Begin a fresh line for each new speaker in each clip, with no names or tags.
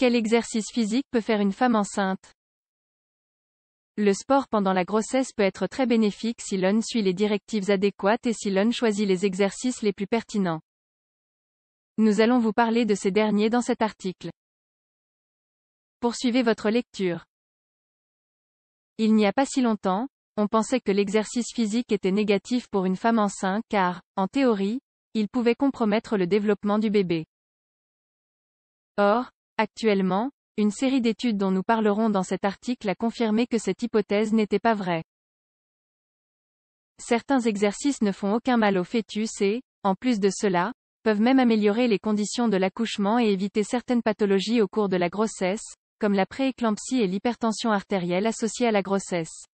Quel exercice physique peut faire une femme enceinte Le sport pendant la grossesse peut être très bénéfique si l'on suit les directives adéquates et si l'on choisit les exercices les plus pertinents. Nous allons vous parler de ces derniers dans cet article. Poursuivez votre lecture. Il n'y a pas si longtemps, on pensait que l'exercice physique était négatif pour une femme enceinte car, en théorie, il pouvait compromettre le développement du bébé. Or, Actuellement, une série d'études dont nous parlerons dans cet article a confirmé que cette hypothèse n'était pas vraie. Certains exercices ne font aucun mal au fœtus et, en plus de cela, peuvent même améliorer les conditions de l'accouchement et éviter certaines pathologies au cours de la grossesse, comme la prééclampsie et l'hypertension artérielle associée à la grossesse.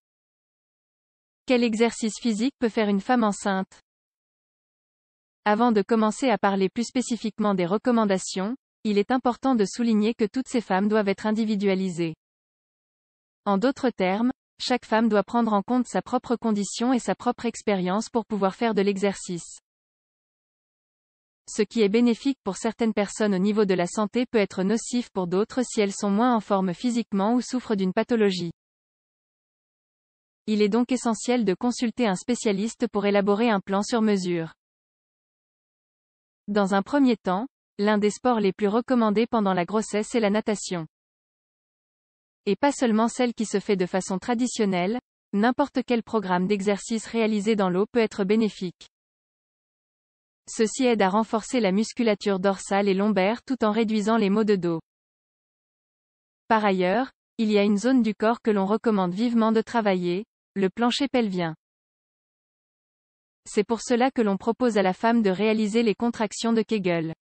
Quel exercice physique peut faire une femme enceinte Avant de commencer à parler plus spécifiquement des recommandations, il est important de souligner que toutes ces femmes doivent être individualisées. En d'autres termes, chaque femme doit prendre en compte sa propre condition et sa propre expérience pour pouvoir faire de l'exercice. Ce qui est bénéfique pour certaines personnes au niveau de la santé peut être nocif pour d'autres si elles sont moins en forme physiquement ou souffrent d'une pathologie. Il est donc essentiel de consulter un spécialiste pour élaborer un plan sur mesure. Dans un premier temps, L'un des sports les plus recommandés pendant la grossesse est la natation. Et pas seulement celle qui se fait de façon traditionnelle, n'importe quel programme d'exercice réalisé dans l'eau peut être bénéfique. Ceci aide à renforcer la musculature dorsale et lombaire tout en réduisant les maux de dos. Par ailleurs, il y a une zone du corps que l'on recommande vivement de travailler, le plancher pelvien. C'est pour cela que l'on propose à la femme de réaliser les contractions de Kegel.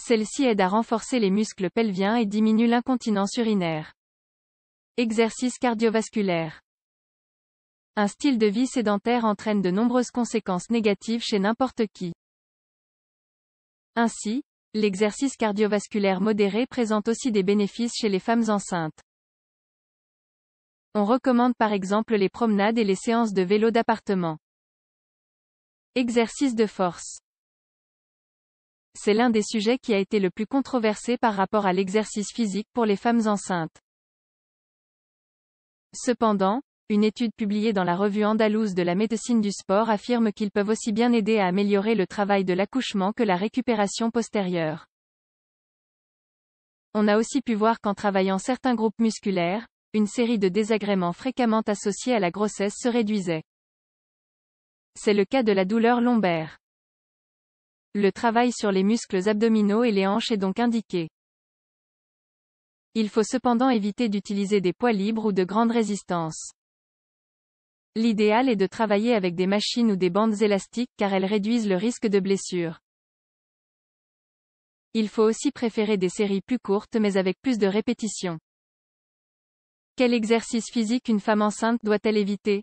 Celle-ci aide à renforcer les muscles pelviens et diminue l'incontinence urinaire. Exercice cardiovasculaire. Un style de vie sédentaire entraîne de nombreuses conséquences négatives chez n'importe qui. Ainsi, l'exercice cardiovasculaire modéré présente aussi des bénéfices chez les femmes enceintes. On recommande par exemple les promenades et les séances de vélo d'appartement. Exercice de force c'est l'un des sujets qui a été le plus controversé par rapport à l'exercice physique pour les femmes enceintes. Cependant, une étude publiée dans la revue andalouse de la médecine du sport affirme qu'ils peuvent aussi bien aider à améliorer le travail de l'accouchement que la récupération postérieure. On a aussi pu voir qu'en travaillant certains groupes musculaires, une série de désagréments fréquemment associés à la grossesse se réduisait. C'est le cas de la douleur lombaire. Le travail sur les muscles abdominaux et les hanches est donc indiqué. Il faut cependant éviter d'utiliser des poids libres ou de grandes résistances. L'idéal est de travailler avec des machines ou des bandes élastiques car elles réduisent le risque de blessure. Il faut aussi préférer des séries plus courtes mais avec plus de répétitions. Quel exercice physique une femme enceinte doit-elle éviter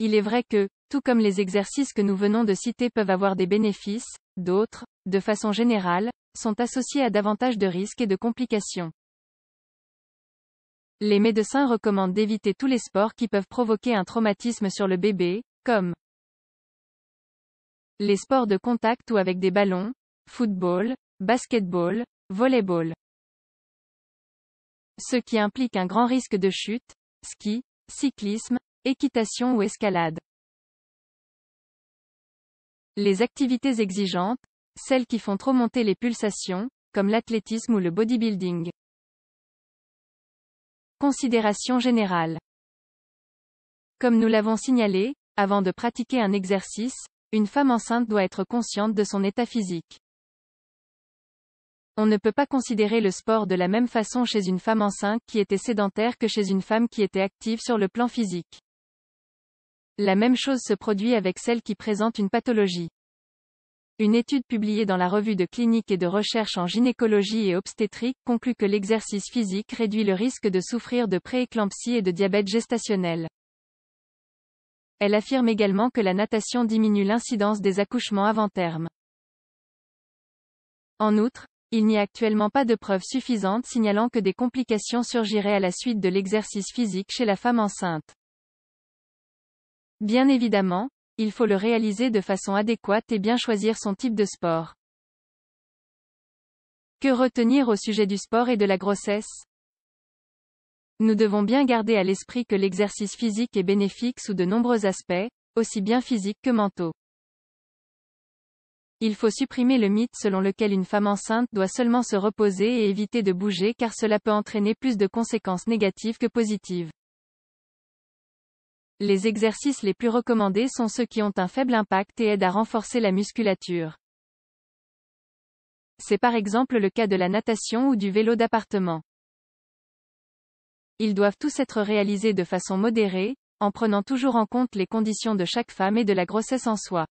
Il est vrai que, tout comme les exercices que nous venons de citer peuvent avoir des bénéfices, d'autres, de façon générale, sont associés à davantage de risques et de complications. Les médecins recommandent d'éviter tous les sports qui peuvent provoquer un traumatisme sur le bébé, comme les sports de contact ou avec des ballons, football, basketball, volleyball. Ce qui implique un grand risque de chute, ski, cyclisme, équitation ou escalade. Les activités exigeantes, celles qui font trop monter les pulsations, comme l'athlétisme ou le bodybuilding. Considération générale. Comme nous l'avons signalé, avant de pratiquer un exercice, une femme enceinte doit être consciente de son état physique. On ne peut pas considérer le sport de la même façon chez une femme enceinte qui était sédentaire que chez une femme qui était active sur le plan physique. La même chose se produit avec celles qui présentent une pathologie. Une étude publiée dans la revue de clinique et de recherche en gynécologie et obstétrique conclut que l'exercice physique réduit le risque de souffrir de prééclampsie et de diabète gestationnel. Elle affirme également que la natation diminue l'incidence des accouchements avant terme. En outre, il n'y a actuellement pas de preuves suffisantes signalant que des complications surgiraient à la suite de l'exercice physique chez la femme enceinte. Bien évidemment, il faut le réaliser de façon adéquate et bien choisir son type de sport. Que retenir au sujet du sport et de la grossesse Nous devons bien garder à l'esprit que l'exercice physique est bénéfique sous de nombreux aspects, aussi bien physiques que mentaux. Il faut supprimer le mythe selon lequel une femme enceinte doit seulement se reposer et éviter de bouger car cela peut entraîner plus de conséquences négatives que positives. Les exercices les plus recommandés sont ceux qui ont un faible impact et aident à renforcer la musculature. C'est par exemple le cas de la natation ou du vélo d'appartement. Ils doivent tous être réalisés de façon modérée, en prenant toujours en compte les conditions de chaque femme et de la grossesse en soi.